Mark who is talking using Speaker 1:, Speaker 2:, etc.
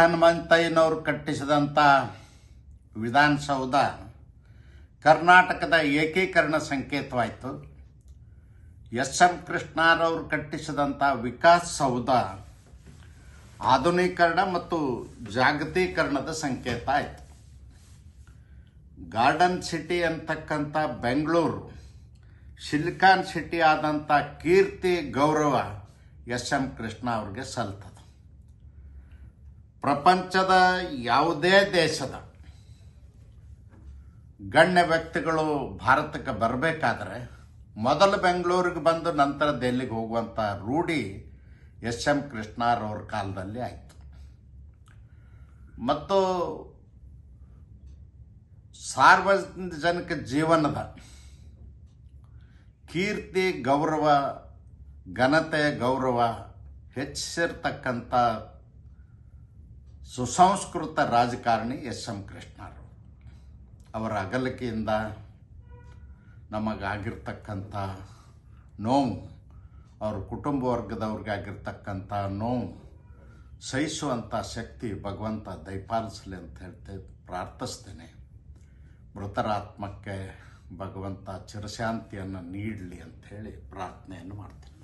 Speaker 1: ಹನುಮಂತಯ್ಯನವರು ಕಟ್ಟಿಸಿದಂಥ ವಿಧಾನಸೌಧ ಕರ್ನಾಟಕದ ಏಕೀಕರಣ ಸಂಕೇತವಾಯಿತು ಎಸ್ ಎಂ ಕೃಷ್ಣರವರು ಕಟ್ಟಿಸಿದಂಥ ವಿಕಾಸ್ ಸೌಧ ಆಧುನೀಕರಣ ಮತ್ತು ಜಾಗತೀಕರಣದ ಸಂಕೇತ ಆಯಿತು ಗಾರ್ಡನ್ ಸಿಟಿ ಅಂತಕ್ಕಂಥ ಬೆಂಗಳೂರು ಸಿಲಿಕಾನ್ ಸಿಟಿ ಆದಂಥ ಕೀರ್ತಿ ಗೌರವ ಎಸ್ ಎಂ ಕೃಷ್ಣ ಅವ್ರಿಗೆ ಸಲ್ತದೆ ಪ್ರಪಂಚದ ಯಾವುದೇ ದೇಶದ ಗಣ್ಯ ವ್ಯಕ್ತಿಗಳು ಭಾರತಕ್ಕೆ ಬರಬೇಕಾದ್ರೆ ಮೊದಲು ಬೆಂಗಳೂರಿಗೆ ಬಂದು ನಂತರ ದೆಹಲಿಗೆ ಹೋಗುವಂಥ ರೂಢಿ ಎಸ್ ಎಂ ಕೃಷ್ಣರವ್ರ ಕಾಲದಲ್ಲಿ ಆಯಿತು ಮತ್ತು ಸಾರ್ವಜನಿಕ ಜೀವನದ ಕೀರ್ತಿ ಗೌರವ ಘನತೆ ಗೌರವ ಹೆಚ್ಚಿಸಿರ್ತಕ್ಕಂಥ ಸುಸಂಸ್ಕೃತ ರಾಜಕಾರಣಿ ಎಸ್ ಎಂ ಕೃಷ್ಣರು ಅವರ ಅಗಲಿಕೆಯಿಂದ ನಮಗಾಗಿರ್ತಕ್ಕಂಥ ನೋವು ಅವ್ರ ಕುಟುಂಬ ವರ್ಗದವ್ರಿಗಾಗಿರ್ತಕ್ಕಂಥ ನೋವು ಸಹಿಸುವಂಥ ಶಕ್ತಿ ಭಗವಂತ ದಯಪಾಲಿಸಲಿ ಅಂತ ಹೇಳ್ತೇ ಪ್ರಾರ್ಥಿಸ್ತೇನೆ ಮೃತರಾತ್ಮಕ್ಕೆ ಭಗವಂತ ಚಿರಶಾಂತಿಯನ್ನು ನೀಡಲಿ ಅಂಥೇಳಿ ಪ್ರಾರ್ಥನೆಯನ್ನು ಮಾಡ್ತೀನಿ